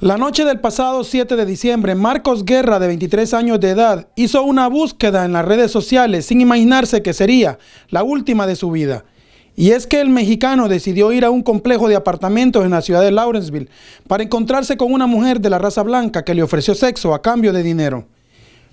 La noche del pasado 7 de diciembre, Marcos Guerra, de 23 años de edad, hizo una búsqueda en las redes sociales sin imaginarse que sería la última de su vida. Y es que el mexicano decidió ir a un complejo de apartamentos en la ciudad de Lawrenceville para encontrarse con una mujer de la raza blanca que le ofreció sexo a cambio de dinero.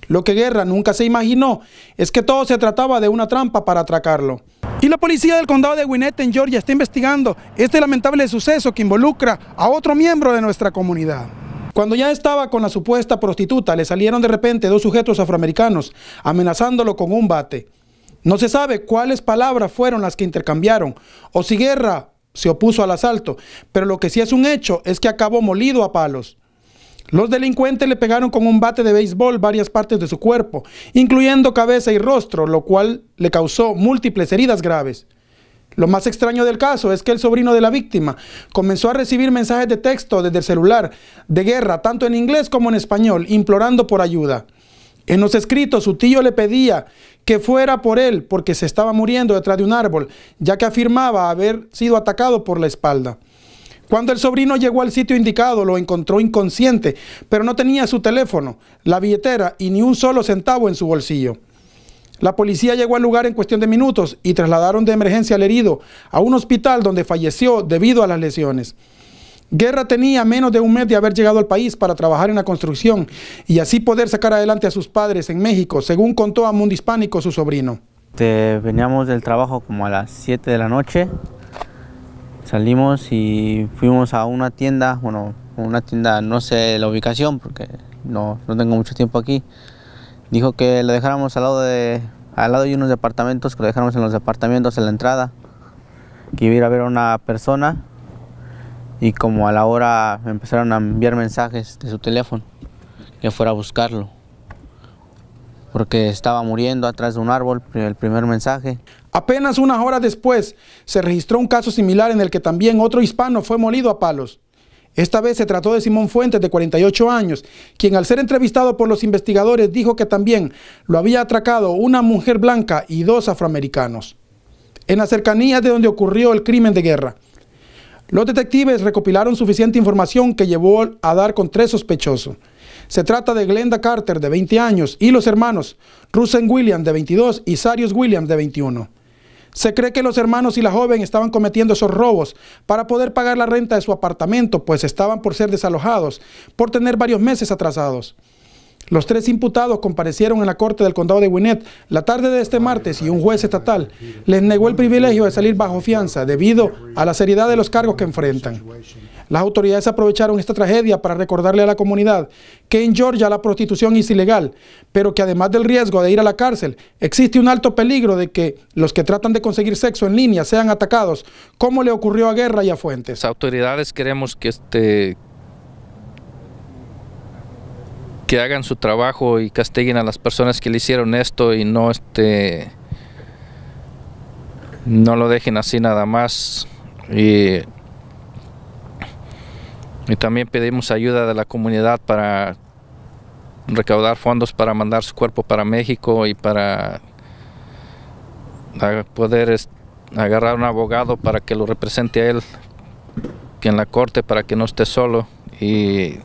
Lo que Guerra nunca se imaginó es que todo se trataba de una trampa para atracarlo. Y la policía del condado de Gwinnett en Georgia está investigando este lamentable suceso que involucra a otro miembro de nuestra comunidad. Cuando ya estaba con la supuesta prostituta, le salieron de repente dos sujetos afroamericanos amenazándolo con un bate. No se sabe cuáles palabras fueron las que intercambiaron o si Guerra se opuso al asalto, pero lo que sí es un hecho es que acabó molido a palos. Los delincuentes le pegaron con un bate de béisbol varias partes de su cuerpo, incluyendo cabeza y rostro, lo cual le causó múltiples heridas graves. Lo más extraño del caso es que el sobrino de la víctima comenzó a recibir mensajes de texto desde el celular de guerra, tanto en inglés como en español, implorando por ayuda. En los escritos su tío le pedía que fuera por él porque se estaba muriendo detrás de un árbol, ya que afirmaba haber sido atacado por la espalda. Cuando el sobrino llegó al sitio indicado, lo encontró inconsciente, pero no tenía su teléfono, la billetera y ni un solo centavo en su bolsillo. La policía llegó al lugar en cuestión de minutos y trasladaron de emergencia al herido a un hospital donde falleció debido a las lesiones. Guerra tenía menos de un mes de haber llegado al país para trabajar en la construcción y así poder sacar adelante a sus padres en México, según contó a Mundo Hispánico su sobrino. Este, veníamos del trabajo como a las 7 de la noche Salimos y fuimos a una tienda, bueno, una tienda, no sé la ubicación porque no, tengo mucho tiempo aquí. Dijo que lo dejáramos al lado de, al lado de unos departamentos, que lo dejáramos en los departamentos en la entrada, que iba a ir a ver a una persona y como a la hora empezaron a enviar mensajes de su teléfono, que fuera a buscarlo porque estaba muriendo atrás de un árbol, el primer mensaje. Apenas unas horas después se registró un caso similar en el que también otro hispano fue molido a palos. Esta vez se trató de Simón Fuentes, de 48 años, quien al ser entrevistado por los investigadores dijo que también lo había atracado una mujer blanca y dos afroamericanos, en las cercanías de donde ocurrió el crimen de guerra. Los detectives recopilaron suficiente información que llevó a dar con tres sospechosos. Se trata de Glenda Carter, de 20 años, y los hermanos Rusen Williams, de 22, y Sarius Williams, de 21. Se cree que los hermanos y la joven estaban cometiendo esos robos para poder pagar la renta de su apartamento, pues estaban por ser desalojados, por tener varios meses atrasados. Los tres imputados comparecieron en la corte del condado de Winnet la tarde de este martes y un juez estatal les negó el privilegio de salir bajo fianza debido a la seriedad de los cargos que enfrentan. Las autoridades aprovecharon esta tragedia para recordarle a la comunidad que en Georgia la prostitución es ilegal, pero que además del riesgo de ir a la cárcel, existe un alto peligro de que los que tratan de conseguir sexo en línea sean atacados, como le ocurrió a Guerra y a Fuentes. Las autoridades queremos que, este, hagan su trabajo y castiguen a las personas que le hicieron esto y no este no lo dejen así nada más y, y también pedimos ayuda de la comunidad para recaudar fondos para mandar su cuerpo para México y para poder agarrar un abogado para que lo represente a él en la corte para que no esté solo y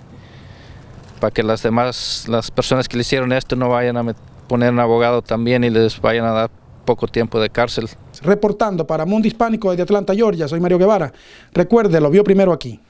para que las demás, las personas que le hicieron esto no vayan a poner un abogado también y les vayan a dar poco tiempo de cárcel. Reportando para Mundo Hispánico de Atlanta, Georgia, soy Mario Guevara. Recuerde, lo vio primero aquí.